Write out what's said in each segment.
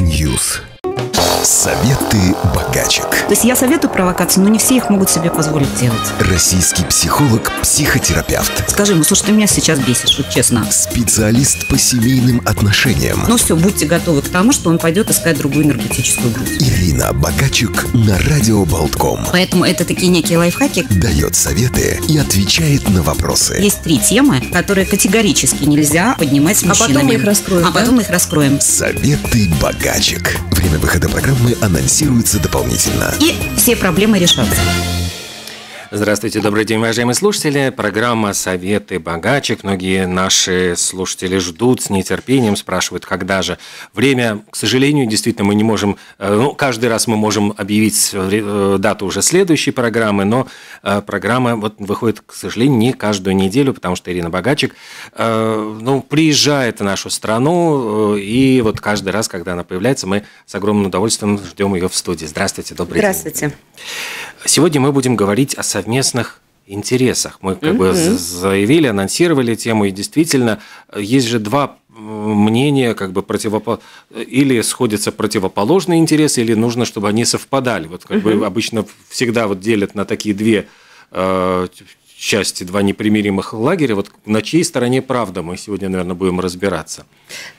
News. Советы богачек. То есть я советую провокации, но не все их могут себе позволить делать. Российский психолог, психотерапевт. Скажи ну слушай, ты меня сейчас бесишь, вот честно. Специалист по семейным отношениям. Ну все, будьте готовы к тому, что он пойдет искать другую энергетическую группу. Ирина Богачек на радио Болтком. Поэтому это такие некие лайфхаки. Дает советы и отвечает на вопросы. Есть три темы, которые категорически нельзя поднимать с а мужчинами. А потом мы их раскроем. А да? потом мы их раскроем. Советы богачек. Время выхода программы программы анонсируются дополнительно. И все проблемы решатся. Здравствуйте, добрый день, уважаемые слушатели. Программа «Советы богачек». Многие наши слушатели ждут с нетерпением, спрашивают, когда же. Время, к сожалению, действительно мы не можем... Э, ну, каждый раз мы можем объявить э, дату уже следующей программы, но э, программа вот выходит, к сожалению, не каждую неделю, потому что Ирина Богачек ну, приезжает в нашу страну, и вот каждый раз, когда она появляется, мы с огромным удовольствием ждем ее в студии. Здравствуйте, добрый Здравствуйте. день. Здравствуйте. Сегодня мы будем говорить о советах совместных интересах. Мы как бы заявили, анонсировали тему, и действительно э, есть же два мнения как бы противопо... Э, или сходятся противоположные интересы, или нужно, чтобы они совпадали. Вот как бы обычно всегда вот делят на такие две э, части, два непримиримых лагеря. Вот на чьей стороне правда мы сегодня, наверное, будем разбираться.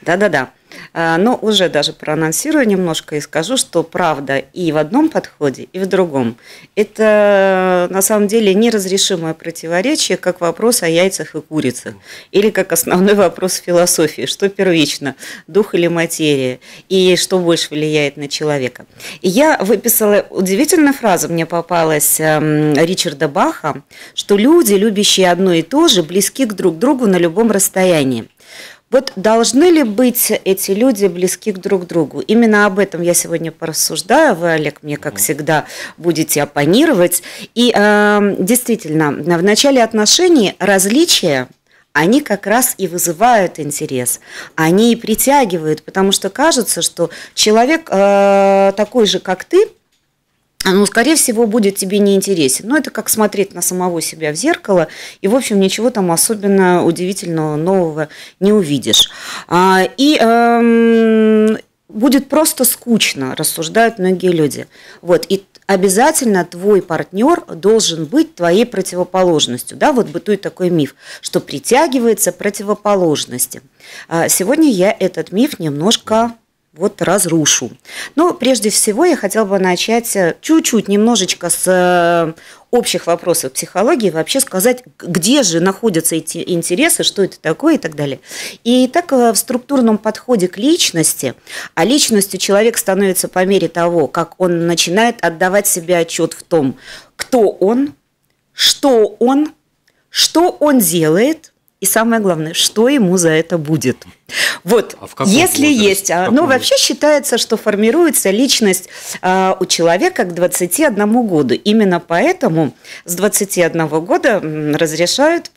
Да-да-да. Э, но уже даже проанонсирую немножко и скажу, что правда и в одном подходе, и в другом. Это на самом деле неразрешимое противоречие, как вопрос о яйцах и курицах, или как основной вопрос философии, что первично, дух или материя, и что больше влияет на человека. И я выписала удивительную фразу, мне попалась эм, Ричарда Баха, что люди, любящие одно и то же, близки к друг другу на любом расстоянии. Вот должны ли быть эти люди близки друг к другу? Именно об этом я сегодня порассуждаю. Вы, Олег, мне, как всегда, будете оппонировать. И э, действительно, в начале отношений различия они как раз и вызывают интерес, они и притягивают, потому что кажется, что человек э, такой же, как ты, ну, скорее всего, будет тебе неинтересен. Но ну, это как смотреть на самого себя в зеркало, и, в общем, ничего там особенно удивительного, нового не увидишь. А, и эм, будет просто скучно, рассуждают многие люди. Вот, и обязательно твой партнер должен быть твоей противоположностью. Да, вот бытует такой миф, что притягивается противоположности. А, сегодня я этот миф немножко вот разрушу. Но прежде всего я хотела бы начать э, чуть-чуть, немножечко с э, общих вопросов психологии, вообще сказать, где же находятся эти интересы, что это такое и так далее. И так э, в структурном подходе к личности, а личностью человек становится по мере того, как он начинает отдавать себе отчет в том, кто он, что он, что он делает, и самое главное, что ему за это будет – вот, а в каком если возрасте? есть, а, в ну, каком ну вообще считается, что формируется личность э, у человека к 21 году. Именно поэтому с 21 года разрешают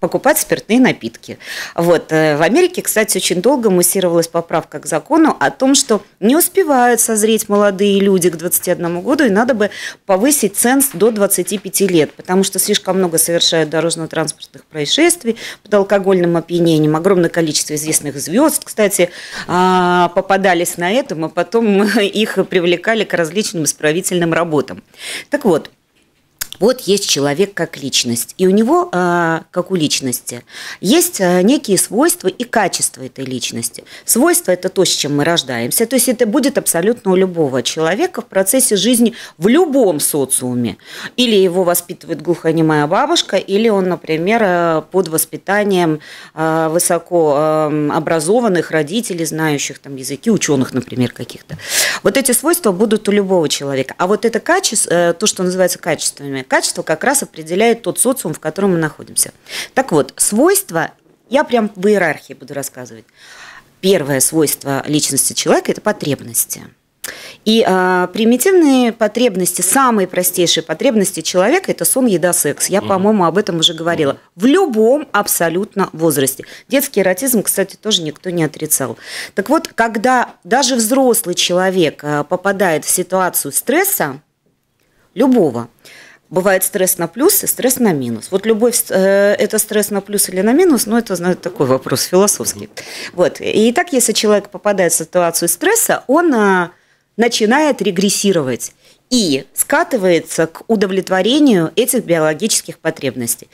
покупать спиртные напитки. Вот. Э, в Америке, кстати, очень долго муссировалась поправка к закону о том, что не успевают созреть молодые люди к 21 году, и надо бы повысить ценз до 25 лет, потому что слишком много совершают дорожно-транспортных происшествий под алкогольным опьянением, огромное количество количество известных звезд, кстати, а, попадались на этом, а потом их привлекали к различным исправительным работам. Так вот, вот есть человек как личность, и у него, а, как у личности, есть а, некие свойства и качества этой личности. Свойства – это то, с чем мы рождаемся, то есть это будет абсолютно у любого человека в процессе жизни в любом социуме. Или его воспитывает глухонемая бабушка, или он, например, а, под воспитанием высокообразованных родителей, знающих там языки, ученых, например, каких-то. Вот эти свойства будут у любого человека. А вот это качество, э, то, что называется качествами, качество как раз определяет тот социум, в котором мы находимся. Так вот, свойства, я прям в иерархии буду рассказывать. Первое свойство личности человека – это потребности. И э, примитивные потребности, самые простейшие потребности человека это сон, еда, секс. Я, mm по-моему, об этом уже говорила. В любом абсолютно возрасте. Детский эротизм, кстати, тоже никто не отрицал. Так вот, когда даже взрослый человек а, попадает в ситуацию стресса, любого, бывает стресс на плюс и стресс на минус. Вот любовь э, это стресс на плюс или на минус, но ну, это знаете, такой вопрос философский. Вот. И так, если человек попадает в ситуацию стресса, он э, начинает регрессировать и скатывается к удовлетворению этих биологических потребностей.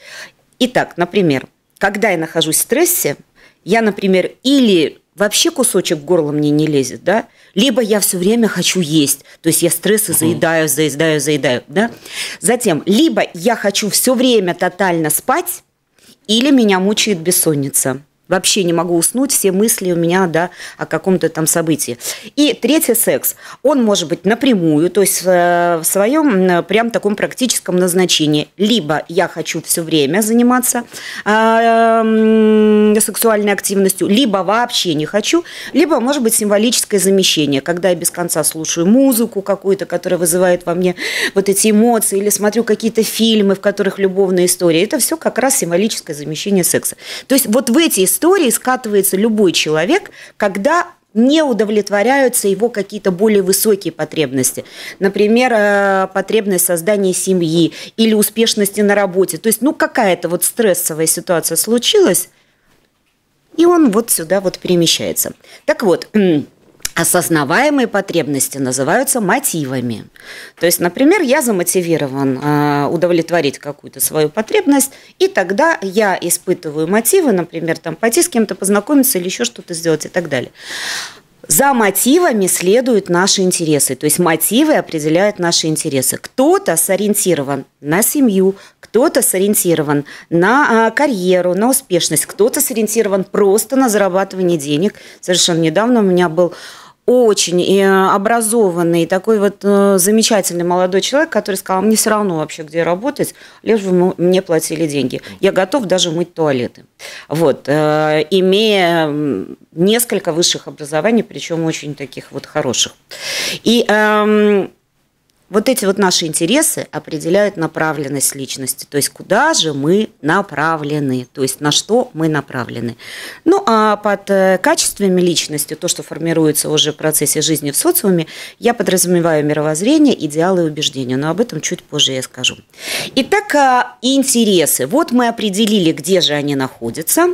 Итак, например, когда я нахожусь в стрессе, я, например, или вообще кусочек горла мне не лезет, да, либо я все время хочу есть, то есть я стрессы заедаю, заедаю, заедаю, да. Затем, либо я хочу все время тотально спать, или меня мучает бессонница вообще не могу уснуть, все мысли у меня да, о каком-то там событии. И третий секс, он может быть напрямую, то есть э, в своем прям таком практическом назначении. Либо я хочу все время заниматься а, сексуальной активностью, либо вообще не хочу, либо может быть символическое замещение, когда я без конца слушаю музыку какую-то, которая вызывает во мне вот эти эмоции, или смотрю какие-то фильмы, в которых любовная история. Это все как раз символическое замещение секса. То есть вот в эти истории истории скатывается любой человек, когда не удовлетворяются его какие-то более высокие потребности. Например, э, потребность создания семьи или успешности на работе. То есть, ну, какая-то вот стрессовая ситуация случилась, и он вот сюда вот перемещается. Так вот, осознаваемые потребности называются мотивами. То есть, например, я замотивирован э, удовлетворить какую-то свою потребность, и тогда я испытываю мотивы, например, там, пойти с кем-то познакомиться или еще что-то сделать и так далее. За мотивами следуют наши интересы, то есть мотивы определяют наши интересы. Кто-то сориентирован на семью, кто-то сориентирован на а, карьеру, на успешность, кто-то сориентирован просто на зарабатывание денег. Совершенно недавно у меня был очень э, образованный, такой вот э, замечательный молодой человек, который сказал, мне все равно вообще, где работать, лишь бы мне платили деньги. Я готов даже мыть туалеты. Вот, э, имея несколько высших образований, причем очень таких вот хороших. И эм, вот эти вот наши интересы определяют направленность личности, то есть куда же мы направлены, то есть на что мы направлены. Ну а под э, качествами личности, то, что формируется уже в процессе жизни в социуме, я подразумеваю мировоззрение, идеалы и убеждения, но об этом чуть позже я скажу. Итак, а, интересы. Вот мы определили, где же они находятся.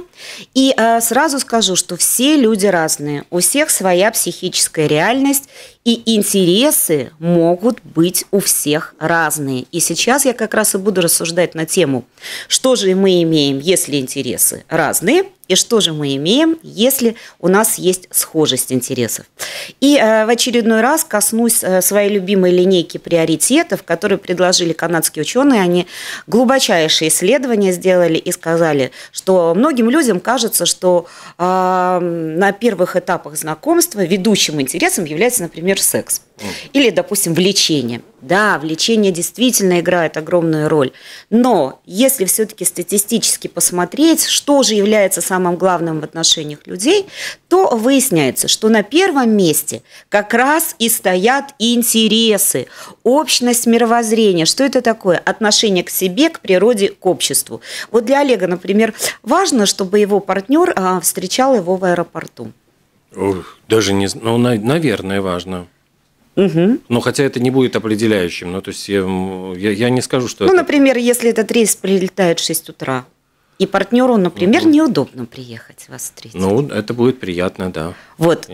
И э, сразу скажу, что все люди разные, у всех своя психическая реальность, и интересы могут быть быть у всех разные. И сейчас я как раз и буду рассуждать на тему, что же мы имеем, если интересы разные – и что же мы имеем, если у нас есть схожесть интересов? И э, в очередной раз коснусь э, своей любимой линейки приоритетов, которые предложили канадские ученые. Они глубочайшие исследования сделали и сказали, что многим людям кажется, что э, на первых этапах знакомства ведущим интересом является, например, секс или, допустим, влечение. Да, влечение действительно играет огромную роль. Но если все-таки статистически посмотреть, что же является самым главным в отношениях людей, то выясняется, что на первом месте как раз и стоят интересы, общность мировоззрения. Что это такое? Отношение к себе, к природе, к обществу. Вот для Олега, например, важно, чтобы его партнер а, встречал его в аэропорту. Даже не знаю, ну, наверное, важно. Угу. Но хотя это не будет определяющим. Ну, то есть я, я, я не скажу, что... Ну, это... например, если этот рейс прилетает в 6 утра, и партнеру, например, угу. неудобно приехать вас встретить. Ну, это будет приятно, да. Вот, э,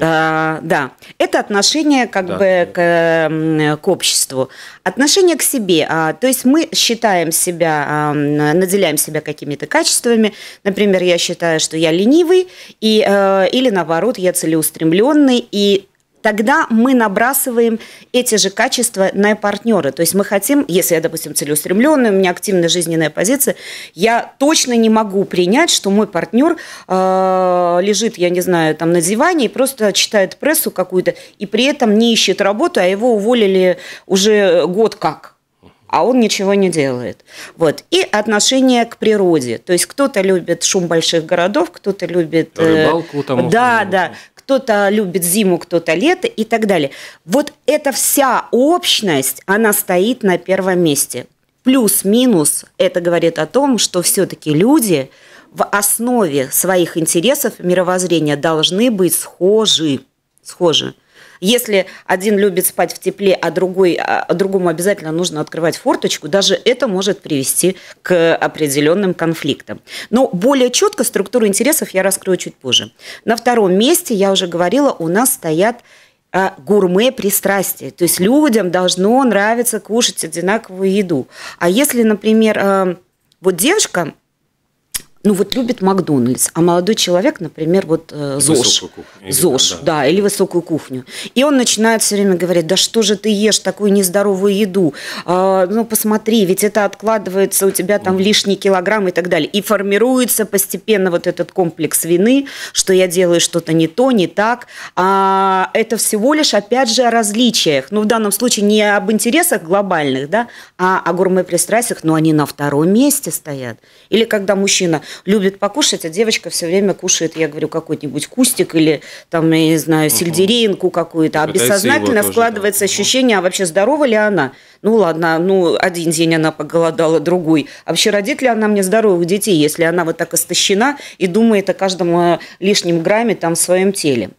да. Это отношение как да. бы к, к обществу. Отношение к себе. А, то есть мы считаем себя, а, наделяем себя какими-то качествами. Например, я считаю, что я ленивый, и, э, или наоборот, я целеустремленный, и тогда мы набрасываем эти же качества на партнера. То есть мы хотим, если я, допустим, целеустремленная, у меня активная жизненная позиция, я точно не могу принять, что мой партнер э, лежит, я не знаю, там на диване и просто читает прессу какую-то, и при этом не ищет работу, а его уволили уже год как а он ничего не делает. Вот. И отношение к природе. То есть кто-то любит шум больших городов, кто-то любит... Э, рыбалку там. Да, да кто-то любит зиму, кто-то лето и так далее. Вот эта вся общность, она стоит на первом месте. Плюс-минус это говорит о том, что все-таки люди в основе своих интересов и мировоззрения должны быть схожи. схожи. Если один любит спать в тепле, а другой, а, а другому обязательно нужно открывать форточку, даже это может привести к определенным конфликтам. Но более четко структуру интересов я раскрою чуть позже. На втором месте, я уже говорила, у нас стоят а, гурме пристрастия, То есть людям должно нравиться кушать одинаковую еду. А если, например, а, вот девушка ну вот любит Макдональдс, а молодой человек, например, вот э, ЗОЖ, кухню, ЗОЖ, да, да, или высокую кухню. И он начинает все время говорить, да что же ты ешь такую нездоровую еду, а, ну посмотри, ведь это откладывается у тебя там mm. лишний килограмм и так далее. И формируется постепенно вот этот комплекс вины, что я делаю что-то не то, не так. А это всего лишь, опять же, о различиях. Ну в данном случае не об интересах глобальных, да, а о гормопристрастиях, но они на втором месте стоят. Или когда мужчина любит покушать, а девочка все время кушает, я говорю, какой-нибудь кустик или там, я не знаю, сельдеринку какую-то. А бессознательно складывается тоже, ощущение, а вообще здорова ли она? Ну ладно, ну один день она поголодала, другой. А вообще родит ли она мне здоровых детей, если она вот так истощена и думает о каждом э, лишнем грамме там в своем теле?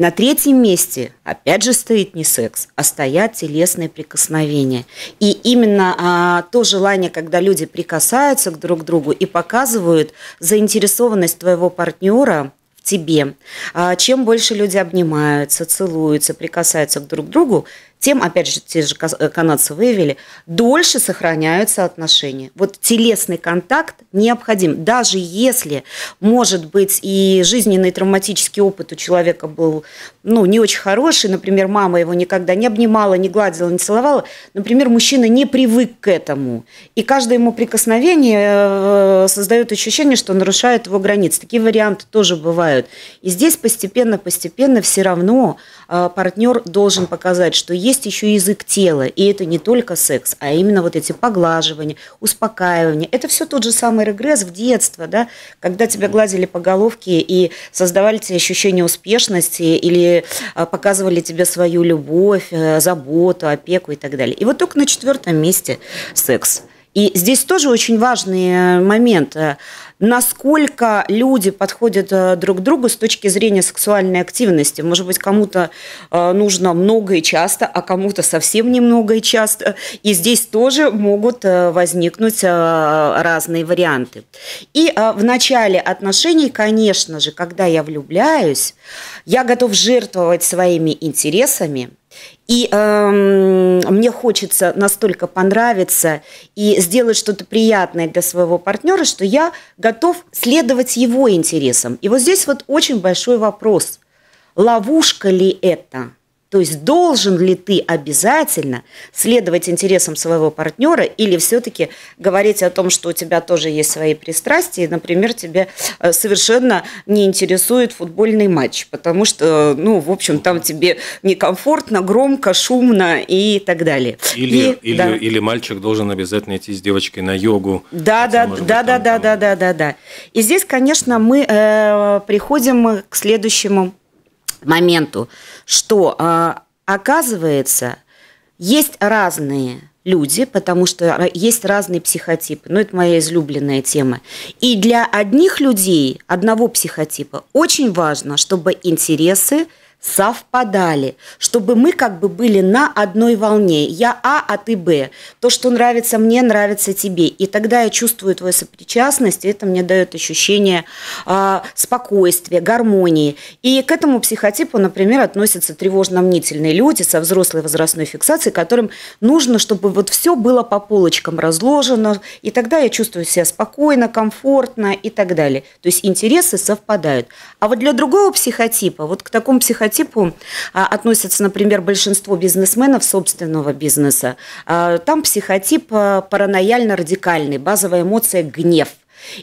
На третьем месте опять же стоит не секс, а стоят телесные прикосновения. И именно а, то желание, когда люди прикасаются друг другу и показывают заинтересованность твоего партнера в тебе. А, чем больше люди обнимаются, целуются, прикасаются друг другу, тем, опять же, те же э, канадцы выявили, дольше сохраняются отношения. Вот телесный контакт необходим. Даже если, может быть, и жизненный травматический опыт у человека был ну, не очень хороший, например, мама его никогда не обнимала, не гладила, не целовала, например, мужчина не привык к этому. И каждое ему прикосновение э, создает ощущение, что нарушает его границы. Такие варианты тоже бывают. И здесь постепенно-постепенно все равно э, партнер должен показать, что есть есть еще язык тела, и это не только секс, а именно вот эти поглаживания, успокаивания. Это все тот же самый регресс в детство, да, когда тебя гладили по головке и создавали тебе ощущение успешности или а, показывали тебе свою любовь, э, заботу, опеку и так далее. И вот только на четвертом месте секс. И здесь тоже очень важный момент. Э, насколько люди подходят э, друг к другу с точки зрения сексуальной активности. Может быть, кому-то э, нужно много и часто, а кому-то совсем немного и часто. И здесь тоже могут э, возникнуть разные варианты. И в начале отношений, конечно же, когда я влюбляюсь, я готов жертвовать своими интересами – и эм, мне хочется настолько понравиться и сделать что-то приятное для своего партнера, что я готов следовать его интересам. И вот здесь вот очень большой вопрос. Ловушка ли это? То есть должен ли ты обязательно следовать интересам своего партнера или все-таки говорить о том, что у тебя тоже есть свои пристрастия, и, например, тебе э, совершенно не интересует футбольный матч, потому что, ну, в общем, там тебе некомфортно, громко, шумно и так далее. Или, и, или, да. или мальчик должен обязательно идти с девочкой на йогу. Да, да, быть, да, там, да, там... да, да, да, да, да. И здесь, конечно, мы э, приходим к следующему моменту, что а, оказывается, есть разные люди, потому что есть разные психотипы. Ну, это моя излюбленная тема. И для одних людей, одного психотипа, очень важно, чтобы интересы совпадали, чтобы мы как бы были на одной волне. Я А, а ты Б. То, что нравится мне, нравится тебе. И тогда я чувствую твою сопричастность, и это мне дает ощущение э, спокойствия, гармонии. И к этому психотипу, например, относятся тревожно-мнительные люди со взрослой возрастной фиксацией, которым нужно, чтобы вот все было по полочкам разложено, и тогда я чувствую себя спокойно, комфортно и так далее. То есть интересы совпадают. А вот для другого психотипа, вот к такому психотипу, стереотипу а, относятся, например, большинство бизнесменов собственного бизнеса. А, там психотип а, паранояльно-радикальный, базовая эмоция – гнев.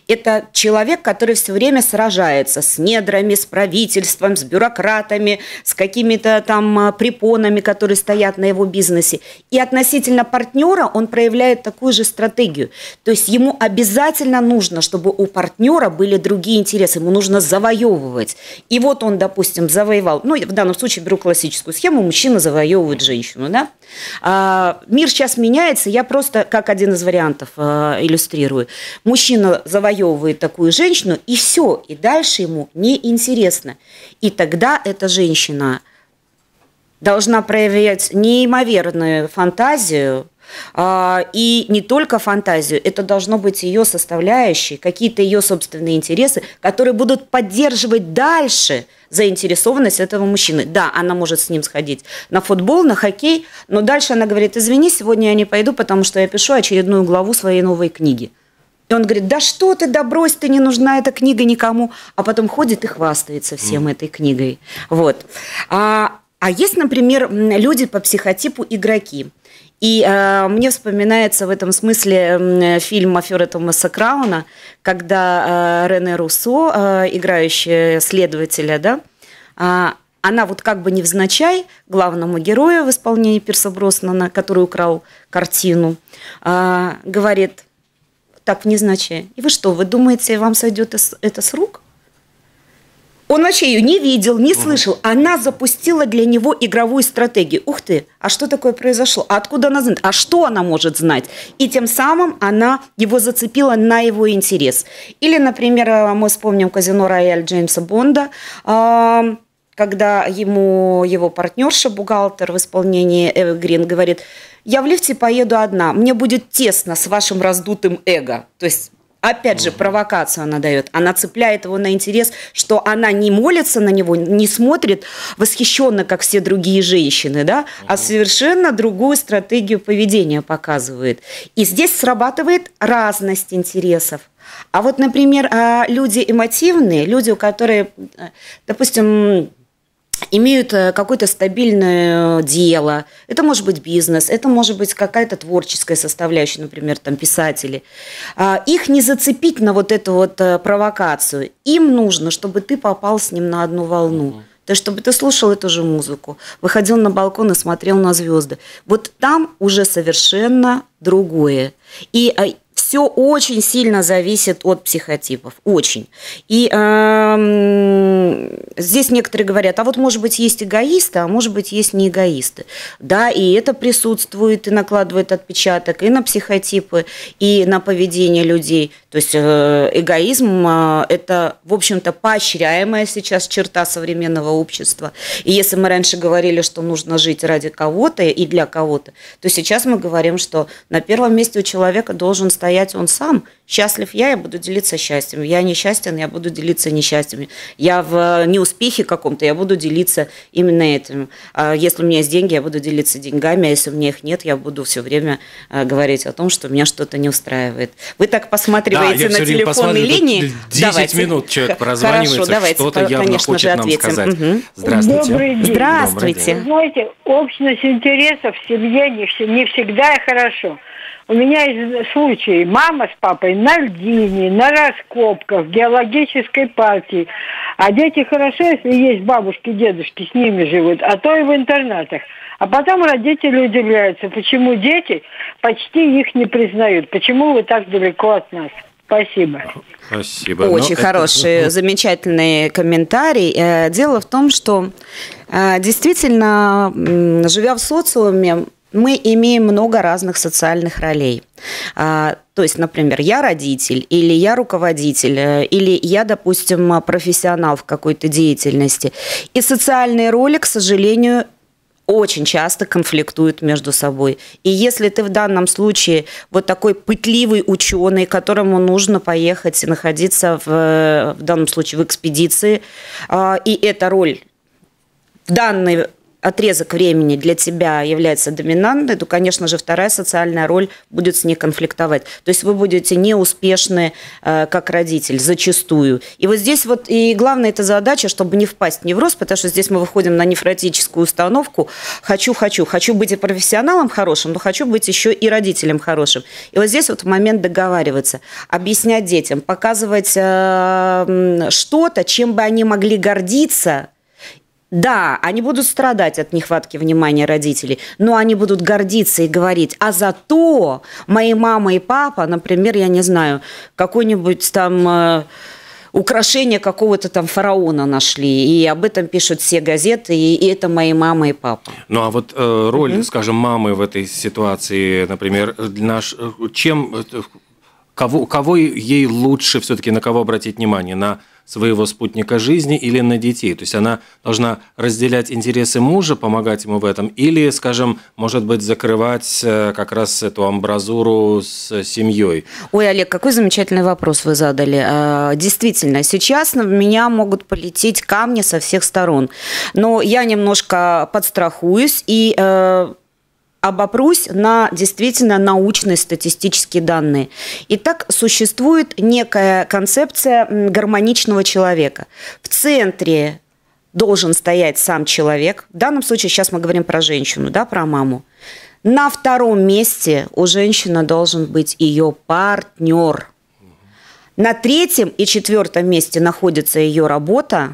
Это человек, который все время сражается с недрами, с правительством, с бюрократами, с какими-то там а, препонами, которые стоят на его бизнесе. И относительно партнера он проявляет такую же стратегию. То есть ему обязательно нужно, чтобы у партнера были другие интересы. Ему нужно завоевывать. И вот он, допустим, завоевал, ну, в данном случае беру классическую схему, мужчина завоевывает женщину, да? А, мир сейчас меняется, я просто как один из вариантов а, иллюстрирую. Мужчина завоевывает такую женщину, и все, и дальше ему неинтересно. И тогда эта женщина должна проявлять неимоверную фантазию, а, и не только фантазию, это должно быть ее составляющей, какие-то ее собственные интересы, которые будут поддерживать дальше заинтересованность этого мужчины. Да, она может с ним сходить на футбол, на хоккей, но дальше она говорит, извини, сегодня я не пойду, потому что я пишу очередную главу своей новой книги. И он говорит, да что ты, да брось ты, не нужна эта книга никому. А потом ходит и хвастается всем mm. этой книгой. Вот. А, а есть, например, люди по психотипу игроки. И э, мне вспоминается в этом смысле фильм «Афера Томаса Крауна», когда э, Рене Руссо, э, играющая следователя, да, э, она вот как бы невзначай главному герою в исполнении Пирса Броснана, который украл картину, э, говорит – так невзначай. И вы что, вы думаете, вам сойдет это с рук? Он вообще ее не видел, не слышал. Она запустила для него игровую стратегию. Ух ты, а что такое произошло? А откуда она знает? А что она может знать? И тем самым она его зацепила на его интерес. Или, например, э, мы вспомним казино Рояль Джеймса Бонда когда ему его партнерша, бухгалтер в исполнении Эви Грин, говорит, я в лифте поеду одна, мне будет тесно с вашим раздутым эго. То есть Опять же, провокацию она дает. Она цепляет его на интерес, что она не молится на него, не смотрит восхищенно, как все другие женщины, да, а совершенно другую стратегию поведения показывает. И здесь срабатывает разность интересов. А вот, например, а, люди эмотивные, люди, у которых, э, допустим, имеют э, какое-то стабильное э, дело. Это может быть бизнес, это может быть какая-то творческая составляющая, например, там писатели. А, их не зацепить на вот эту вот э, провокацию. Им нужно, чтобы ты попал с ним на одну волну. То есть, чтобы ты слушал эту же музыку, выходил на балкон и смотрел на звезды. Вот там уже совершенно другое. И все очень сильно зависит от психотипов, очень. И э, здесь некоторые говорят, а вот может быть есть эгоисты, а может быть есть не эгоисты. Да, и это присутствует и накладывает отпечаток и на психотипы, и на поведение людей. То есть э, эгоизм э, это, в общем-то, поощряемая сейчас черта современного общества. И если мы раньше говорили, что нужно жить ради кого-то и для кого-то, то сейчас мы говорим, что на первом месте у человека должен стоять стоять он сам. Счастлив я, я буду делиться счастьем. Я несчастен, я буду делиться несчастьем. Я в э, неуспехе каком-то, я буду делиться именно этим. А если у меня есть деньги, я буду делиться деньгами, а если у меня их нет, я буду все время э, говорить о том, что меня что-то не устраивает. Вы так посматриваете да, на телефонной линии. 10 давайте. минут человек прозванивается, Хорошо, что-то явно конечно хочет же, нам ответим. сказать. Угу. Здравствуйте. Добрый день. Здравствуйте. Добрый день. Знаете, общность интересов в семье не, не всегда хорошо. У меня есть случай. Мама с папой на льдине, на раскопках, в геологической партии. А дети хорошо, если есть бабушки, дедушки, с ними живут, а то и в интернатах. А потом родители удивляются, почему дети почти их не признают. Почему вы так далеко от нас? Спасибо. Спасибо. Очень Но ну, хороший, это... Ну, замечательный комментарий. Э, дело в том, что э, действительно, живя в социуме, мы имеем много разных социальных ролей. А, то есть, например, я родитель, или я руководитель, э, или я, допустим, профессионал в какой-то деятельности. И социальные роли, к сожалению, очень часто конфликтуют между собой. И если ты в данном случае вот такой пытливый ученый, которому нужно поехать и находиться в, э, в данном случае в экспедиции, а, и эта роль в данный отрезок времени для тебя является доминантной, то, конечно же, вторая социальная роль будет с ней конфликтовать. То есть вы будете неуспешны э, как родитель зачастую. И вот здесь вот и главная эта задача, чтобы не впасть в невроз, потому что здесь мы выходим на нефротическую установку «хочу, хочу, хочу быть и профессионалом хорошим, но хочу быть еще и родителем хорошим». И вот здесь вот момент договариваться, объяснять детям, показывать э, что-то, чем бы они могли гордиться – да, они будут страдать от нехватки внимания родителей, но они будут гордиться и говорить, а зато мои мама и папа, например, я не знаю, какой-нибудь там... Э, украшение какого-то там фараона нашли, и об этом пишут все газеты, и, и это мои мама и папа. Ну а вот э, роль, mm-hmm. скажем, мамы в этой ситуации, например, наш, э, чем, э, кого, кого ей лучше все-таки на кого обратить внимание, на своего спутника жизни или на детей? То есть она должна разделять интересы мужа, помогать ему в этом, или, скажем, может быть, закрывать э, как раз эту амбразуру с семьей? Ой, Олег, какой замечательный вопрос вы задали. А, действительно, сейчас на меня могут полететь камни со всех сторон, но я немножко подстрахуюсь и э, обопрусь на действительно научные статистические данные. Итак, существует некая концепция гармоничного человека. В центре должен стоять сам человек. В данном случае сейчас мы говорим про женщину, да, про маму. На втором месте у женщины должен быть ее партнер. На третьем и четвертом месте находится ее работа,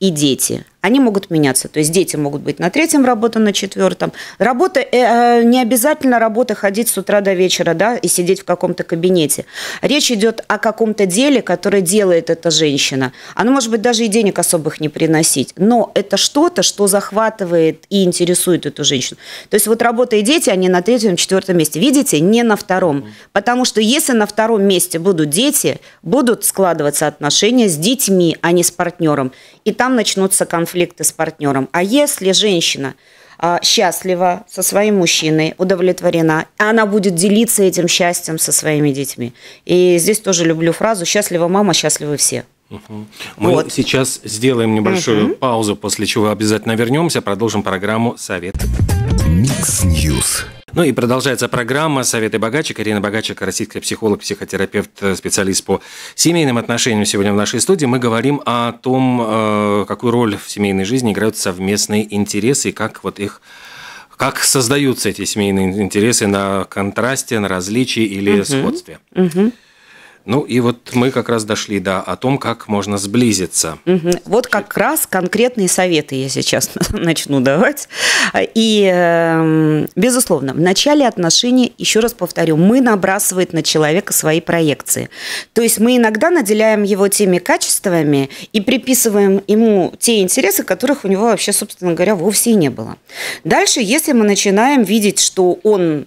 и дети. Они могут меняться. То есть дети могут быть на третьем, работа на четвертом. Работа, э, э, не обязательно работа ходить с утра до вечера, да, и сидеть в каком-то кабинете. Речь идет о каком-то деле, которое делает эта женщина. она может быть, даже и денег особых не приносить. Но это что-то, что захватывает и интересует эту женщину. То есть вот работа и дети, они на третьем, четвертом месте. Видите, не на втором. Потому что если на втором месте будут дети, будут складываться отношения с детьми, а не с партнером. И там там начнутся конфликты с партнером. А если женщина а, счастлива со своим мужчиной, удовлетворена, она будет делиться этим счастьем со своими детьми. И здесь тоже люблю фразу «счастлива мама, счастливы все». Угу. Мы вот. сейчас сделаем небольшую угу. паузу, после чего обязательно вернемся, продолжим программу «Совет». Микс Ньюс. Ну и продолжается программа «Советы богаче». Карина Богачек, российская психолог, психотерапевт, э, специалист по семейным отношениям. Сегодня в нашей студии мы говорим о том, э, какую роль в семейной жизни играют совместные интересы и как вот их как создаются эти семейные интересы на контрасте, на различии или угу, сходстве. Угу. Ну и вот мы как раз дошли до да, о том, как можно сблизиться. Угу. Вот как раз конкретные советы я сейчас начну давать. И, эм, безусловно, в начале отношений, еще раз повторю, мы набрасывает на человека свои проекции. То есть мы иногда наделяем его теми качествами и приписываем ему те интересы, которых у него вообще, собственно говоря, вовсе не было. Дальше, если мы начинаем видеть, что он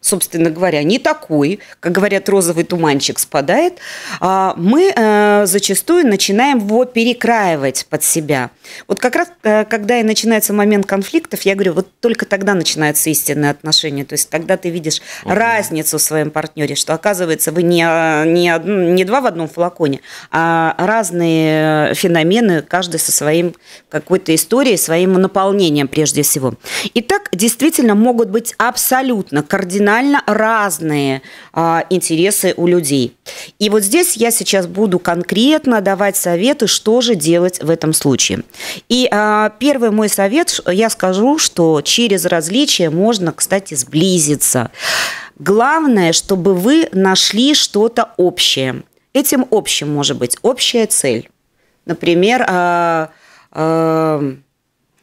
собственно говоря, не такой, как говорят, розовый туманчик спадает, а мы э, зачастую начинаем его перекраивать под себя. Вот как раз, э, когда и начинается момент конфликтов, я говорю, вот только тогда начинаются истинные отношения. То есть, тогда ты видишь okay. разницу в своем партнере, что, оказывается, вы не, не, не два в одном флаконе, а разные феномены, каждый со своим какой-то историей, своим наполнением прежде всего. И так действительно могут быть абсолютно кардинально кардинально разные а, интересы у людей. И вот здесь я сейчас буду конкретно давать советы, что же делать в этом случае. И а, первый мой совет, я скажу, что через различия можно, кстати, сблизиться. Главное, чтобы вы нашли что-то общее. Этим общим может быть общая цель. Например, э, э,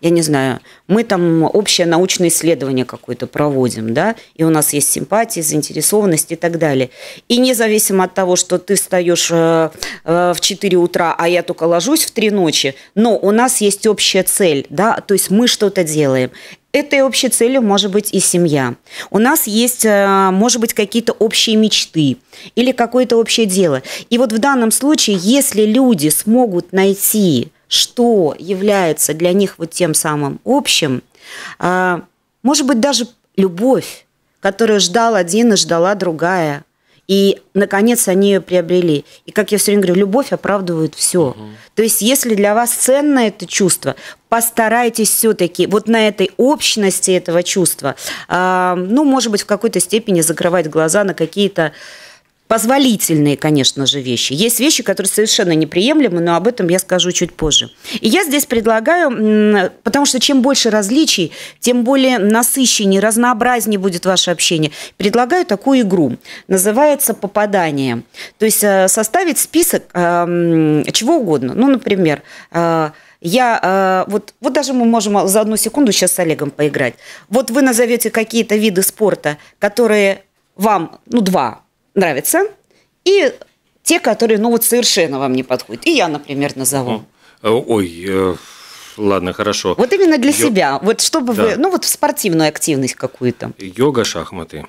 я не знаю, мы там общее научное исследование какое-то проводим, да, и у нас есть симпатии, заинтересованность и так далее. И независимо от того, что ты встаешь э, э, в 4 утра, а я только ложусь в 3 ночи, но у нас есть общая цель, да, то есть мы что-то делаем этой общей целью может быть и семья. У нас есть, э, может быть, какие-то общие мечты или какое-то общее дело. И вот в данном случае, если люди смогут найти что является для них вот тем самым общим, а, может быть, даже любовь, которую ждал один и ждала другая. И, наконец, они ее приобрели. И, как я все время говорю, любовь оправдывает все. Угу. То есть, если для вас ценно это чувство, постарайтесь все-таки вот на этой общности этого чувства, а, ну, может быть, в какой-то степени закрывать глаза на какие-то позволительные, конечно же, вещи. Есть вещи, которые совершенно неприемлемы, но об этом я скажу чуть позже. И я здесь предлагаю, потому что чем больше различий, тем более насыщеннее, разнообразнее будет ваше общение. Предлагаю такую игру. Называется «Попадание». То есть э, составить список э, чего угодно. Ну, например, э, я вот, вот даже мы можем за одну секунду сейчас с Олегом поиграть. Вот вы назовете какие-то виды спорта, которые вам, ну, два, нравятся, и те, которые, ну вот совершенно вам не подходят. И я, например, назову. Э, ой, э, ладно, хорошо. Вот именно для Йо... себя. Вот чтобы да. вы, ну вот в спортивную активность какую-то. Йога, шахматы.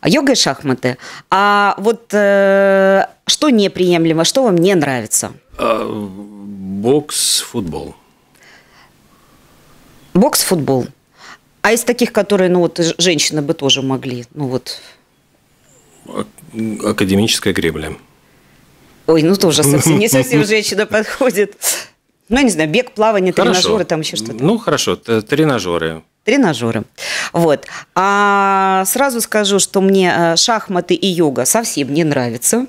А йога и шахматы. А вот э, что неприемлемо, что вам не нравится? А, бокс, футбол. Бокс, футбол. А из таких, которые, ну вот, женщины бы тоже могли, ну вот, Академическая гребля. Ой, ну тоже совсем не совсем женщина подходит. Ну, я не знаю, бег, плавание, тренажеры, там еще что-то. Ну, хорошо, тренажеры. Тренажеры. Вот. А сразу скажу, что мне э, шахматы и йога совсем не нравятся.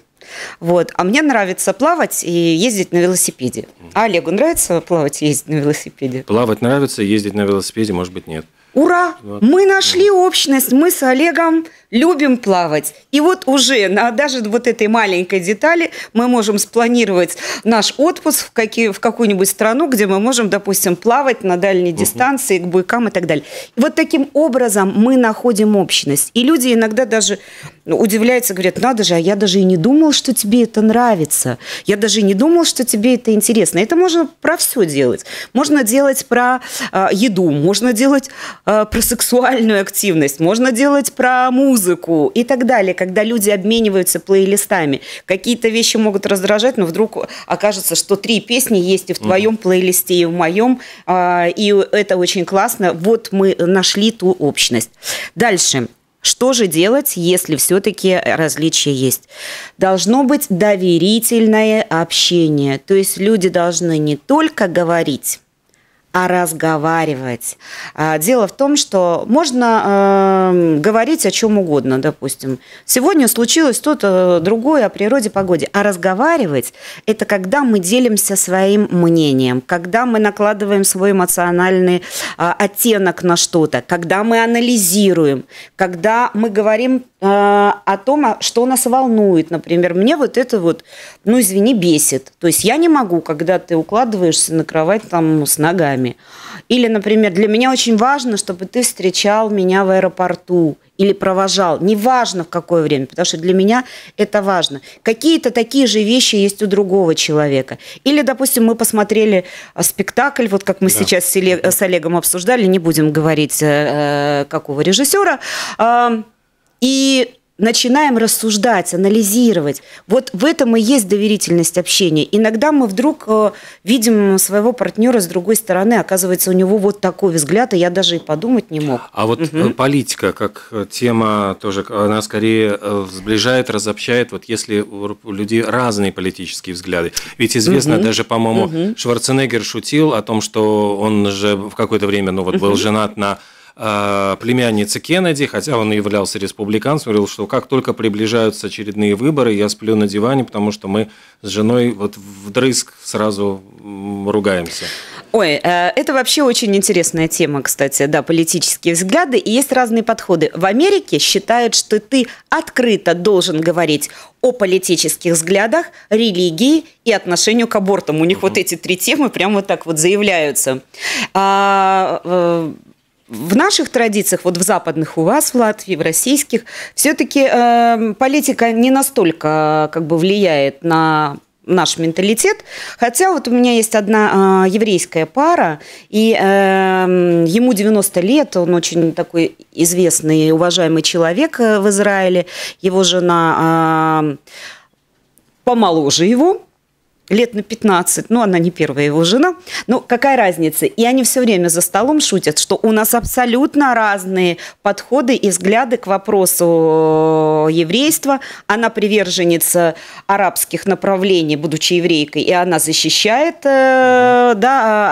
Вот. А мне нравится плавать и ездить на велосипеде. А Олегу нравится плавать и ездить на велосипеде? Плавать нравится, ездить на велосипеде, может быть, нет. Ура! Вот. Мы нашли общность. Мы с Олегом любим плавать. И вот уже на даже вот этой маленькой детали мы можем спланировать наш отпуск в, какие, в какую-нибудь страну, где мы можем, допустим, плавать на дальней угу. дистанции, к буйкам и так далее. И вот таким образом мы находим общность. И люди иногда даже ну, удивляются, говорят, надо же, а я даже и не думал, что тебе это нравится. Я даже и не думал, что тебе это интересно. Это можно про все делать. Можно делать про э, еду, можно делать э, про сексуальную активность, можно делать про музыку, музыку и так далее, когда люди обмениваются плейлистами. Какие-то вещи могут раздражать, но вдруг окажется, что три песни есть и в твоем плейлисте, и в моем, а, и это очень классно. Вот мы нашли ту общность. Дальше. Что же делать, если все-таки различия есть? Должно быть доверительное общение. То есть люди должны не только говорить, а разговаривать. А, дело в том, что можно э, говорить о чем угодно, допустим. Сегодня случилось что то другое о природе, погоде. А разговаривать – это когда мы делимся своим мнением, когда мы накладываем свой эмоциональный э, оттенок на что-то, когда мы анализируем, когда мы говорим Э, о том, а, что нас волнует. Например, мне вот это вот, ну, извини, бесит. То есть я не могу, когда ты укладываешься на кровать там с ногами. Или, например, для меня очень важно, чтобы ты встречал меня в аэропорту или провожал. Неважно в какое время, потому что для меня это важно. Какие-то такие же вещи есть у другого человека. Или, допустим, мы посмотрели а, спектакль, вот как мы да. сейчас с Олегом обсуждали, не будем говорить, э, э, какого режиссера а, и начинаем рассуждать, анализировать. Вот в этом и есть доверительность общения. Иногда мы вдруг э, видим своего партнера с другой стороны, оказывается, у него вот такой взгляд, и я даже и подумать не мог. А вот угу. политика как э, тема тоже, она скорее сближает, разобщает, вот если у людей разные политические взгляды. Ведь известно угу. даже, по-моему, угу. Шварценеггер шутил о том, что он же в какое-то время, ну вот, угу. был женат на а, Племянница Кеннеди, хотя он и являлся республиканцем, говорил, что как только приближаются очередные выборы, я сплю на диване, потому что мы с женой вот вдрызг сразу ругаемся. Ой, э, это вообще очень интересная тема, кстати, да, политические взгляды. И есть разные подходы. В Америке считают, что ты открыто должен говорить о политических взглядах, религии и отношению к абортам. У них угу. вот эти три темы прямо вот так вот заявляются. А, э, в наших традициях, вот в западных у вас, в Латвии, в российских, все-таки э, эм, политика не настолько э, как бы влияет на наш менталитет. Хотя вот у меня есть одна э, еврейская пара, и э, ему 90 лет, он очень такой известный и уважаемый человек э, в Израиле. Его жена э, помоложе его, лет на 15, ну, она не первая его жена, но ну, какая разница? И они все время за столом шутят, что у нас абсолютно разные подходы и взгляды к вопросу э, еврейства. Она приверженница арабских направлений, будучи еврейкой, и она защищает, э, да,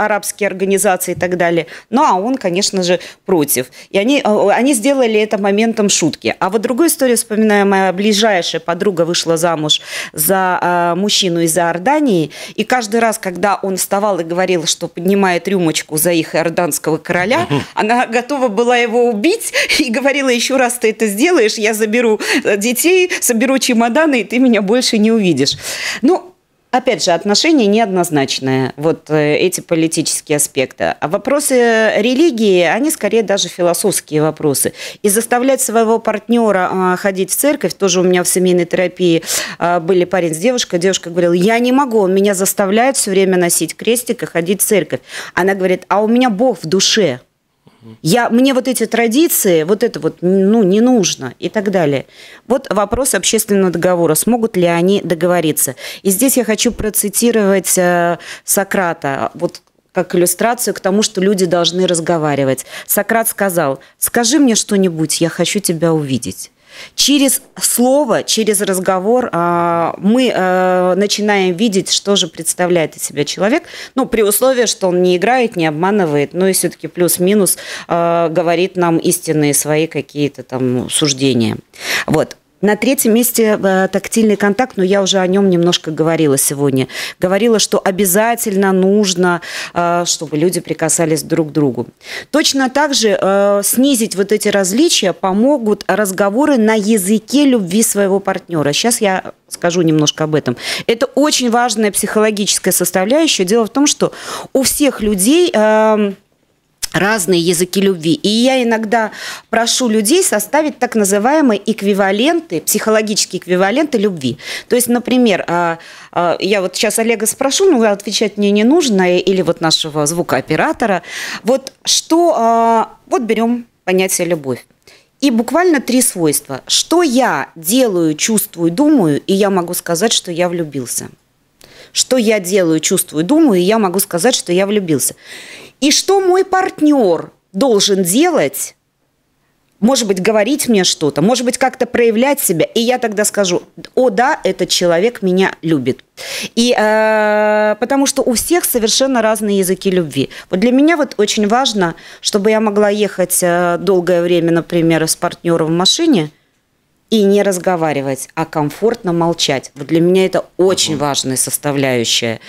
а, арабские организации и так далее. Ну, а он, конечно же, против. И они, э, они сделали это моментом шутки. А вот другую историю вспоминаю, моя ближайшая подруга вышла замуж за мужчину из Иордании, Иордании, и каждый раз, когда он вставал и говорил, что поднимает рюмочку за их иорданского короля, она готова была его убить и говорила, еще раз ты это сделаешь, я заберу э, детей, соберу чемоданы, и ты меня больше не увидишь. Ну, Опять же, отношения неоднозначные, вот э, эти политические аспекты. А вопросы религии, они скорее даже философские вопросы. И заставлять своего партнера а, ходить в церковь, тоже у меня в семейной терапии а, были парень с девушкой, девушка говорила, я не могу, он меня заставляет все время носить крестик и ходить в церковь. Она говорит, а у меня Бог в душе. Я, мне вот эти традиции, вот это вот, ну, не нужно и так далее. Вот вопрос общественного договора. Смогут ли они договориться? И здесь я хочу процитировать э, Сократа, вот как иллюстрацию к тому, что люди должны разговаривать. Сократ сказал, скажи мне что-нибудь, я хочу тебя увидеть. Через слово, через разговор а, мы э, начинаем видеть, что же представляет из себя человек, ну, при условии, что он не играет, не обманывает, но ну, и все-таки плюс-минус э, говорит нам истинные свои какие-то там суждения. Вот. На третьем месте э, тактильный контакт, но я уже о нем немножко говорила сегодня. Говорила, что обязательно нужно, э, чтобы люди прикасались друг к другу. Точно так же э, снизить вот эти различия помогут разговоры на языке любви своего партнера. Сейчас я скажу немножко об этом. Это очень важная психологическая составляющая. Дело в том, что у всех людей эм, разные языки любви. И я иногда прошу людей составить так называемые эквиваленты, психологические эквиваленты любви. То есть, например, а, а, я вот сейчас Олега спрошу, но ну, отвечать мне не нужно, э, или вот нашего звукооператора. Вот что... А, вот берем понятие «любовь». И буквально три свойства. Что я делаю, чувствую, думаю, и я могу сказать, что я влюбился. Что я делаю, чувствую, думаю, и я могу сказать, что я влюбился. И что мой партнер должен делать? Может быть, говорить мне что-то, может быть, как-то проявлять себя. И я тогда скажу, о да, этот человек меня любит. И э, потому что у всех совершенно разные языки любви. Вот для меня вот очень важно, чтобы я могла ехать э, долгое время, например, с партнером в машине – и не разговаривать, а комфортно молчать. Вот для меня это очень важная составляющая.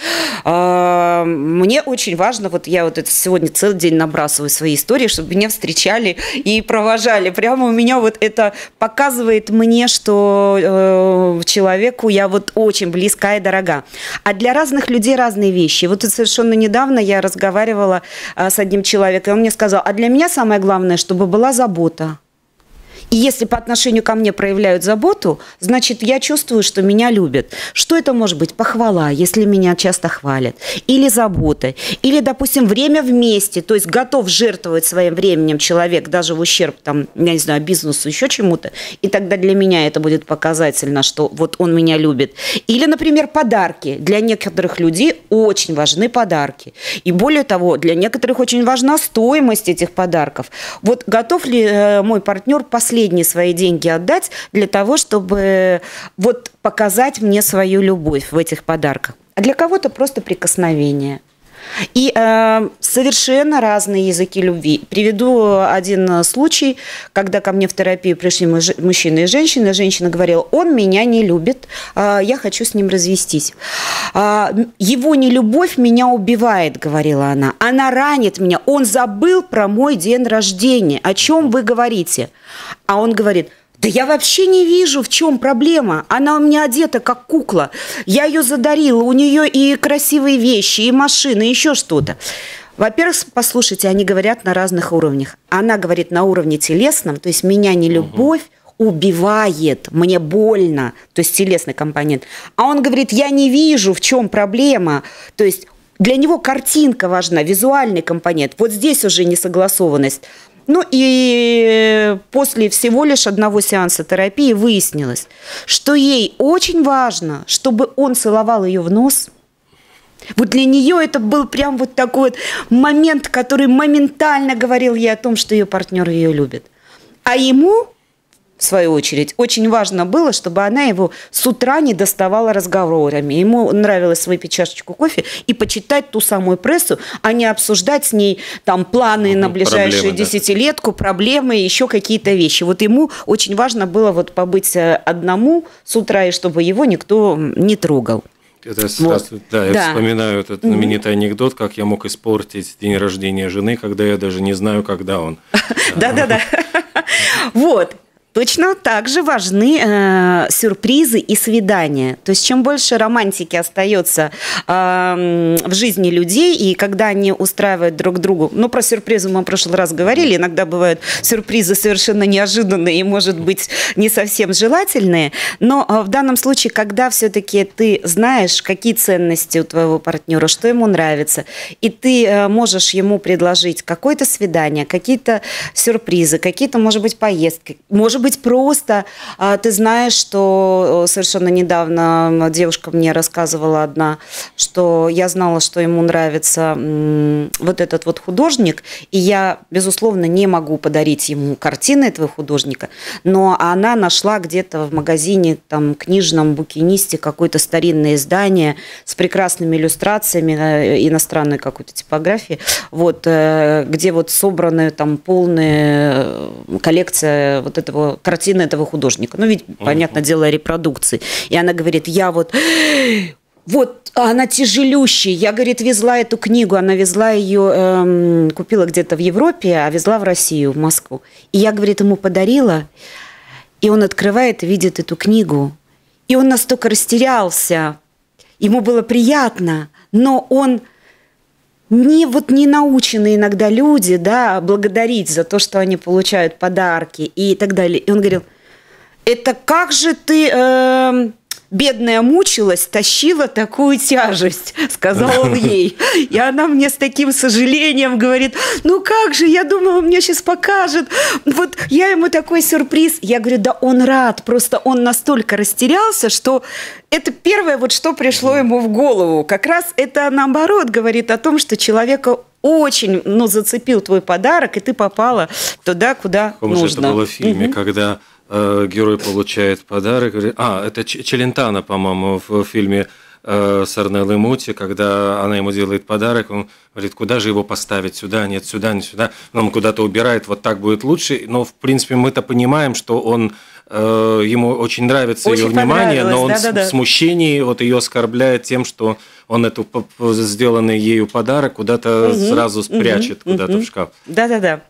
А, мне очень важно, вот я вот это сегодня целый день набрасываю свои истории, чтобы меня встречали и провожали. Прямо у меня вот это показывает мне, что э, человеку я вот очень близка и дорога. А для разных людей разные вещи. Вот совершенно недавно я разговаривала э, с одним человеком, и он мне сказал, а для меня самое главное, чтобы была забота и если по отношению ко мне проявляют заботу, значит, я чувствую, что меня любят. Что это может быть? Похвала, если меня часто хвалят. Или забота. Или, допустим, время вместе. То есть готов жертвовать своим временем человек, даже в ущерб, там, я не знаю, бизнесу, еще чему-то. И тогда для меня это будет показательно, что вот он меня любит. Или, например, подарки. Для некоторых людей очень важны подарки. И более того, для некоторых очень важна стоимость этих подарков. Вот готов ли э, мой партнер последний последние свои деньги отдать для того, чтобы вот показать мне свою любовь в этих подарках. А для кого-то просто прикосновение – и э, совершенно разные языки любви. Приведу э, один э, случай, когда ко мне в терапию пришли мужчина и женщина. Женщина говорила, он меня не любит, э, я хочу с ним развестись. Э, его нелюбовь меня убивает, говорила она. Она ранит меня, он забыл про мой день рождения. О чем вы говорите? А он говорит – да я вообще не вижу, в чем проблема. Она у меня одета как кукла. Я ее задарила, у нее и красивые вещи, и машины, и еще что-то. Во-первых, послушайте, они говорят на разных уровнях. Она говорит на уровне телесном, то есть меня не любовь, убивает, мне больно, то есть телесный компонент. А он говорит, я не вижу, в чем проблема. То есть для него картинка важна, визуальный компонент. Вот здесь уже несогласованность. Ну и э, после всего лишь одного сеанса терапии выяснилось, что ей очень важно, чтобы он целовал ее в нос. Вот для нее это был прям вот такой вот момент, который моментально говорил ей о том, что ее партнер ее любит. А ему в свою очередь, очень важно было, чтобы она его с утра не доставала разговорами. Ему нравилось выпить чашечку кофе и почитать ту самую прессу, а не обсуждать с ней там планы угу, на ближайшую проблемы, десятилетку, да. проблемы, еще какие-то вещи. Вот ему очень важно было вот побыть э, одному с утра, и чтобы его никто не трогал. Это, вот. да, я да. вспоминаю этот знаменитый анекдот, как я мог испортить день рождения жены, когда я даже не знаю, когда он. Да-да-да. Вот. Точно так же важны э, сюрпризы и свидания. То есть чем больше романтики остается э, в жизни людей, и когда они устраивают друг другу, ну про сюрпризы мы в прошлый раз говорили, иногда бывают сюрпризы совершенно неожиданные и, может быть, не совсем желательные, но э, в данном случае, когда все-таки ты знаешь, какие ценности у твоего партнера, что ему нравится, и ты э, можешь ему предложить какое-то свидание, какие-то сюрпризы, какие-то, может быть, поездки, может быть, просто а, ты знаешь, что совершенно недавно девушка мне рассказывала одна, что я знала, что ему нравится вот этот вот художник, и я, безусловно, не могу подарить ему картины этого художника, но она нашла где-то в магазине, там, книжном букинисте какое-то старинное издание с прекрасными иллюстрациями э, иностранной какой-то типографии, вот, э, где вот собраны там полная э, коллекция вот этого картина этого художника. Ну, ведь, mm-hmm. понятное дело, репродукции. И она говорит, я вот вот она тяжелющая. Я, говорит, везла эту книгу. Она везла ее, эм, купила где-то в Европе, а везла в Россию, в Москву. И я, говорит, ему подарила. И он открывает и видит эту книгу. И он настолько растерялся. Ему было приятно, но он не вот не научены иногда люди, да, благодарить за то, что они получают подарки и так далее. И он говорил, это как же ты... Э, бедная мучилась, тащила такую тяжесть, сказал он ей. И она мне с таким сожалением говорит, ну как же, я думала, мне сейчас покажет. Вот я ему такой сюрприз. Я говорю, да он рад, просто он настолько растерялся, что это первое вот что пришло ему в голову. Как раз это наоборот говорит о том, что человека очень ну, зацепил твой подарок, и ты попала туда, куда Помнишь, нужно. это было в фильме, угу. когда Э, герой получает подарок. А, это Челентано, по-моему, в фильме э, с Арнеллой Мути, когда она ему делает подарок, он говорит, куда же его поставить, сюда, нет, сюда, не сюда. Он куда-то убирает, вот так будет лучше. Но, в принципе, мы-то понимаем, что он э, ему очень нравится очень ее внимание, но он да, да, да. в смущении вот ее оскорбляет тем, что он эту сделанный ею подарок куда-то угу, сразу спрячет угу, куда-то угу. в шкаф. Да-да-да.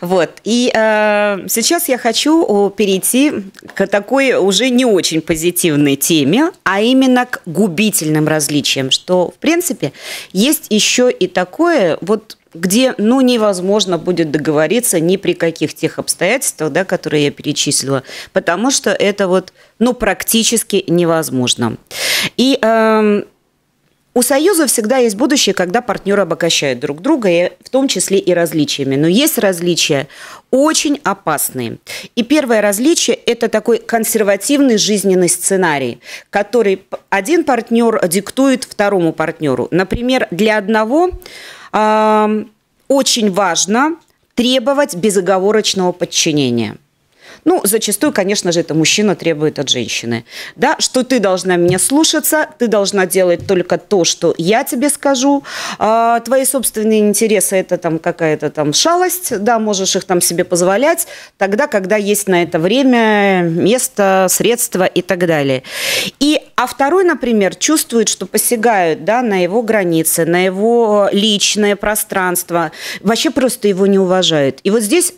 Вот. И э, сейчас я хочу перейти к такой уже не очень позитивной теме, а именно к губительным различиям, что, в принципе, есть еще и такое, вот где ну, невозможно будет договориться ни при каких тех обстоятельствах, да, которые я перечислила, потому что это вот, ну, практически невозможно. И э, у Союза всегда есть будущее, когда партнеры обогащают друг друга, и в том числе и различиями. Но есть различия очень опасные. И первое различие – это такой консервативный жизненный сценарий, который один партнер диктует второму партнеру. Например, для одного э, очень важно требовать безоговорочного подчинения – ну, зачастую, конечно же, это мужчина требует от женщины. Да, что ты должна меня слушаться, ты должна делать только то, что я тебе скажу. А, твои собственные интересы – это там какая-то там шалость, да, можешь их там себе позволять, тогда, когда есть на это время, место, средства и так далее. И, а второй, например, чувствует, что посягают да, на его границы, на его личное пространство, вообще просто его не уважают. И вот здесь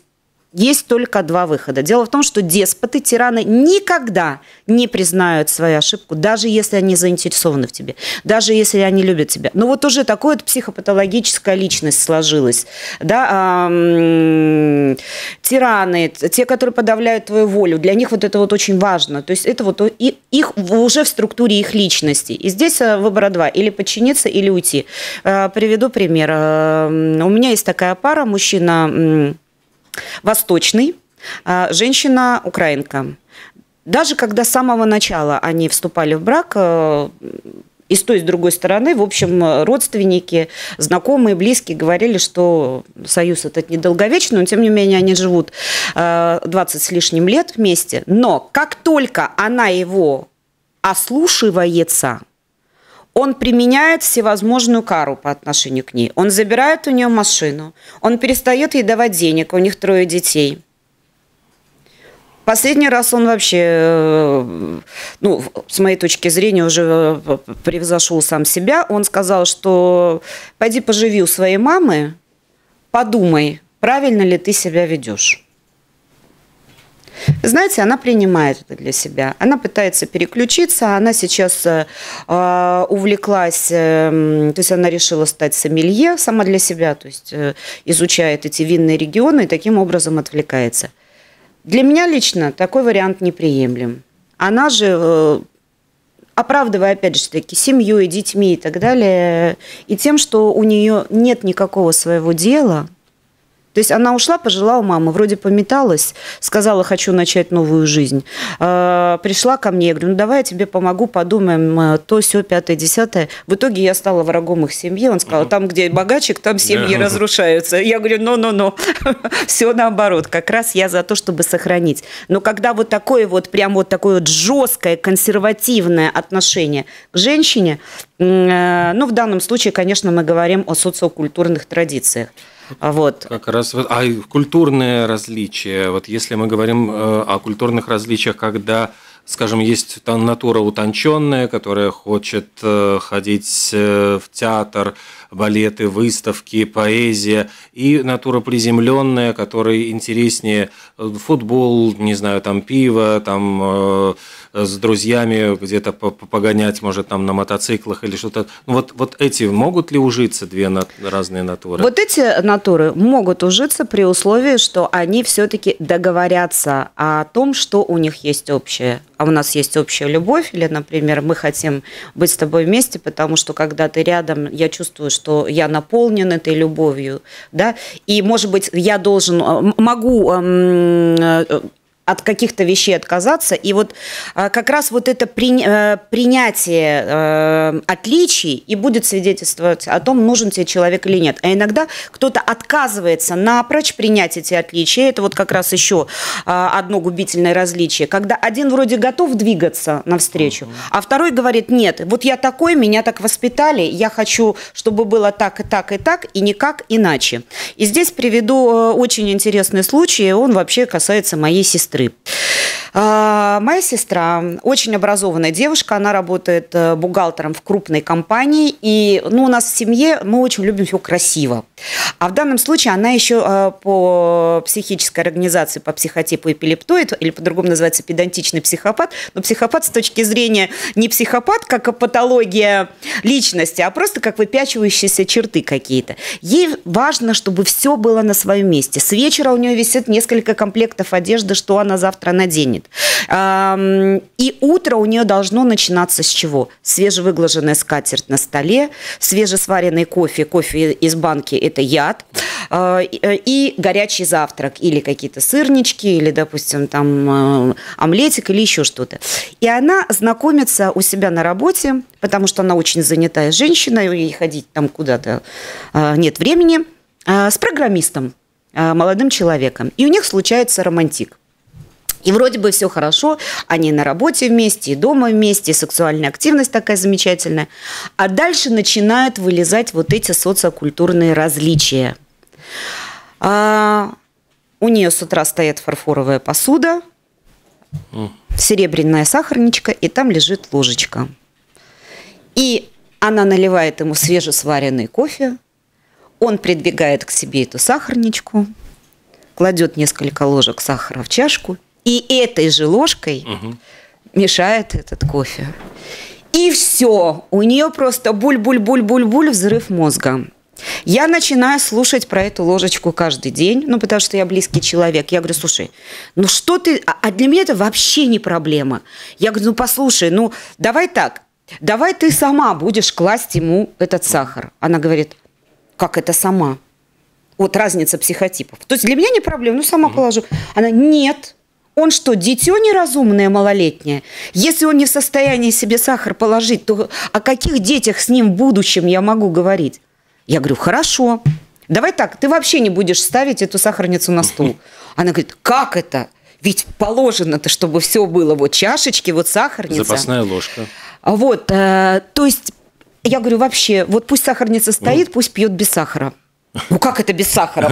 есть только два выхода. Дело в том, что деспоты, тираны никогда не признают свою ошибку, даже если они заинтересованы в тебе, даже если они любят тебя. Но ну, вот уже такое вот психопатологическая личность сложилась. Да? Тираны, те, которые подавляют твою волю, для них вот это вот очень важно. То есть это вот их уже в структуре их личности. И здесь э, выбора два. Или подчиниться, или уйти. Э, приведу пример. Э, у меня есть такая пара, мужчина восточный, а, женщина украинка. Даже когда с самого начала они вступали в брак, э, и с той, и с другой стороны, в общем, родственники, знакомые, близкие говорили, что союз этот недолговечный, но тем не менее они живут 20 э, с лишним лет вместе. Но как только она его ослушивается, он применяет всевозможную кару по отношению к ней. Он забирает у нее машину, он перестает ей давать денег, у них трое детей. Последний раз он вообще, э, ну, с моей точки зрения, уже э, превзошел сам себя. Он сказал, что пойди поживи у своей мамы, подумай, правильно ли ты себя ведешь. Знаете, она принимает это для себя. Она пытается переключиться. Она сейчас э, э увлеклась, э, то есть она решила стать сомелье сама для себя, то есть э, изучает эти винные регионы и таким образом отвлекается. Для меня лично такой вариант неприемлем. Она же э, оправдывая, опять же таки, семью и детьми и так далее, и тем, что у нее нет никакого своего дела – то есть она ушла, пожила у мамы, вроде пометалась, сказала, хочу начать новую жизнь. А, пришла ко мне, я говорю, ну давай я тебе помогу, подумаем, э, то, все, пятое, десятое. В итоге я стала врагом их семьи. Он сказал, там, где богачик, там семьи да. разрушаются. Я говорю, ну-ну-ну, все наоборот. Как раз я за то, чтобы сохранить. Но когда вот такое вот, прям вот такое вот жесткое, консервативное отношение к женщине, э, ну, в данном случае, конечно, мы говорим о социокультурных традициях. А вот. Как раз, а культурные различия, вот если мы говорим э, о культурных различиях, когда скажем, есть там натура утонченная, которая хочет э, ходить э, в театр, балеты, выставки, поэзия, и натура приземленная, которой интереснее футбол, не знаю, там пиво, там с друзьями где-то погонять, может, там на мотоциклах или что-то. Ну, вот, вот эти могут ли ужиться две на... разные натуры? Вот эти натуры могут ужиться при условии, что они все-таки договорятся о том, что у них есть общее. А у нас есть общая любовь, или, например, мы хотим быть с тобой вместе, потому что когда ты рядом, я чувствую, что я наполнен этой любовью, да, и, может быть, я должен, могу эм, э, от каких-то вещей отказаться. И вот а, как раз вот это э, принятие э, отличий и будет свидетельствовать о том, нужен тебе человек или нет. А иногда кто-то отказывается напрочь принять эти отличия. Это вот как раз еще а, одно губительное различие. Когда один вроде готов двигаться навстречу, а второй говорит, нет, вот я такой, меня так воспитали, я хочу, чтобы было так и так и так, и никак иначе. И здесь приведу э, очень интересный случай, он вообще касается моей сестры сестры. А, моя сестра очень образованная девушка, она работает э, бухгалтером в крупной компании, и ну, у нас в семье мы очень любим все красиво. А в данном случае она еще э, по психической организации, по психотипу эпилептоид, или по-другому называется педантичный психопат, но психопат с точки зрения не психопат, как патология личности, а просто как выпячивающиеся черты какие-то. Ей важно, чтобы все было на своем месте. С вечера у нее висит несколько комплектов одежды, что она она завтра наденет. И утро у нее должно начинаться с чего? Свежевыглаженная скатерть на столе, свежесваренный кофе, кофе из банки – это яд, а, э, и горячий завтрак или какие-то сырнички, или, допустим, там э, омлетик или еще что-то. И она знакомится у себя на работе, потому что она очень занятая женщина, и ходить там куда-то э, нет времени, с программистом, молодым человеком. И у них случается романтик. И вроде бы все хорошо, они на работе вместе, и дома вместе, и сексуальная активность такая замечательная. А дальше начинают вылезать вот эти социокультурные различия. А, у нее с утра стоит фарфоровая посуда, серебряная сахарничка, и там лежит ложечка. И она наливает ему свежесваренный кофе, он придвигает к себе эту сахарничку, кладет несколько ложек сахара в чашку и этой же ложкой угу. мешает этот кофе. И все. У нее просто буль-буль-буль-буль-буль взрыв мозга. Я начинаю слушать про эту ложечку каждый день, ну, потому что я близкий человек. Я говорю, слушай, ну что ты... А, а для меня это вообще не проблема. Я говорю, ну послушай, ну давай так, давай ты сама будешь класть ему этот сахар. Она говорит, как это сама? Вот разница психотипов. То есть для меня не проблема, ну сама положу. Она, нет, он что, дитё неразумное малолетнее? Если он не в состоянии себе сахар положить, то о каких детях с ним в будущем я могу говорить? Я говорю, хорошо. Давай так, ты вообще не будешь ставить эту сахарницу на стол. Она говорит, как это? Ведь положено-то, чтобы все было. Вот чашечки, вот сахарница. Запасная ложка. А вот, э, то есть я говорю, вообще, вот пусть сахарница стоит, пусть пьет без сахара. Ну как это без сахара?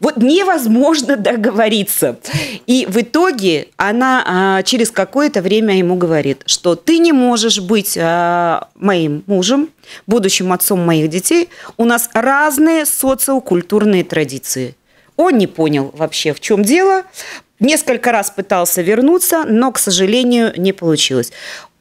Вот невозможно договориться. И в итоге она а, через какое-то время ему говорит, что ты не можешь быть а, моим мужем, будущим отцом моих детей. У нас разные социокультурные традиции. Он не понял вообще, в чем дело. Несколько раз пытался вернуться, но, к сожалению, не получилось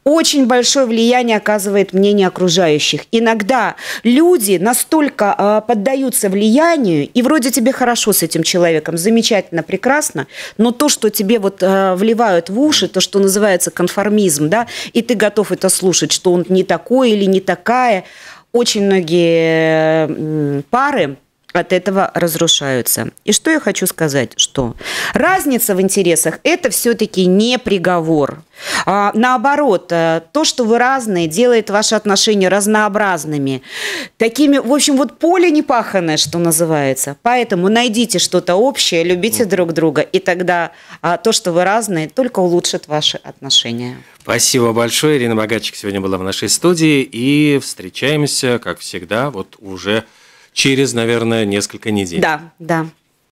очень большое влияние оказывает мнение окружающих. Иногда люди настолько э, поддаются влиянию, и вроде тебе хорошо с этим человеком, замечательно, прекрасно, но то, что тебе вот э, вливают в уши, то, что называется конформизм, да, и ты готов это слушать, что он не такой или не такая, очень многие пары от этого разрушаются. И что я хочу сказать, что разница в интересах – это все-таки не приговор. А, наоборот, э, то, что вы разные, делает ваши отношения разнообразными. Такими, в общем, вот поле непаханное, что называется. Поэтому найдите что-то общее, любите mm. друг друга, и тогда а, то, что вы разные, только улучшит ваши отношения. Спасибо большое. Ирина Богачик сегодня была в нашей студии. И встречаемся, как всегда, вот уже через, наверное, несколько недель. Да, да.